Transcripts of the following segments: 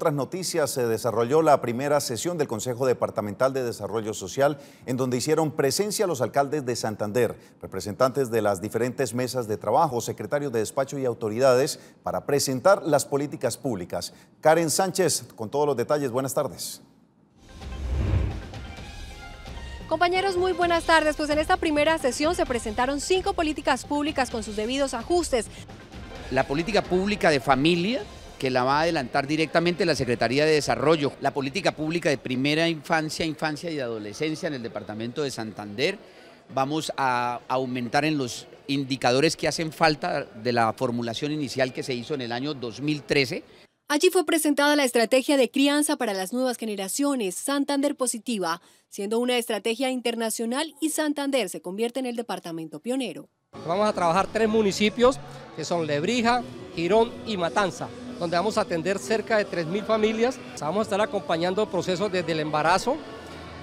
otras noticias, se desarrolló la primera sesión del Consejo Departamental de Desarrollo Social, en donde hicieron presencia los alcaldes de Santander, representantes de las diferentes mesas de trabajo, secretarios de despacho y autoridades para presentar las políticas públicas. Karen Sánchez, con todos los detalles, buenas tardes. Compañeros, muy buenas tardes. Pues en esta primera sesión se presentaron cinco políticas públicas con sus debidos ajustes. La política pública de familia que la va a adelantar directamente la Secretaría de Desarrollo, la política pública de primera infancia, infancia y adolescencia en el departamento de Santander. Vamos a aumentar en los indicadores que hacen falta de la formulación inicial que se hizo en el año 2013. Allí fue presentada la estrategia de crianza para las nuevas generaciones, Santander Positiva, siendo una estrategia internacional y Santander se convierte en el departamento pionero. Vamos a trabajar tres municipios que son Lebrija, Girón y Matanza, donde vamos a atender cerca de 3.000 familias. Vamos a estar acompañando procesos desde el embarazo,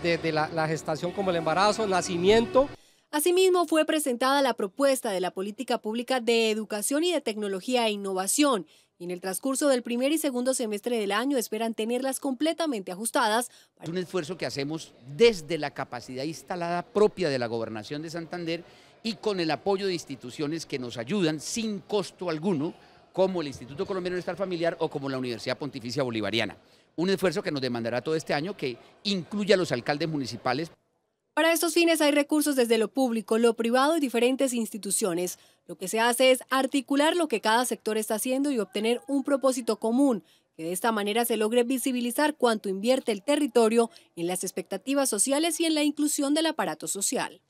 desde la, gestación como el embarazo, nacimiento. Asimismo, fue presentada la propuesta de la política pública de educación y de tecnología e innovación, y en el transcurso del primer y segundo semestre del año esperan tenerlas completamente ajustadas. Es un esfuerzo que hacemos desde la capacidad instalada propia de la gobernación de Santander y con el apoyo de instituciones que nos ayudan sin costo alguno como el Instituto Colombiano de Familiar o como la Universidad Pontificia Bolivariana. Un esfuerzo que nos demandará todo este año que incluya a los alcaldes municipales. Para estos fines hay recursos desde lo público, lo privado y diferentes instituciones. Lo que se hace es articular lo que cada sector está haciendo y obtener un propósito común, que de esta manera se logre visibilizar cuánto invierte el territorio en las expectativas sociales y en la inclusión del aparato social.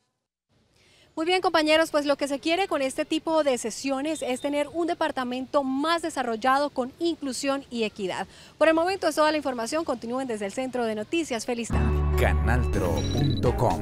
Muy bien compañeros, pues lo que se quiere con este tipo de sesiones es tener un departamento más desarrollado con inclusión y equidad. Por el momento es toda la información, continúen desde el Centro de Noticias. Feliz tarde. Canaltro.com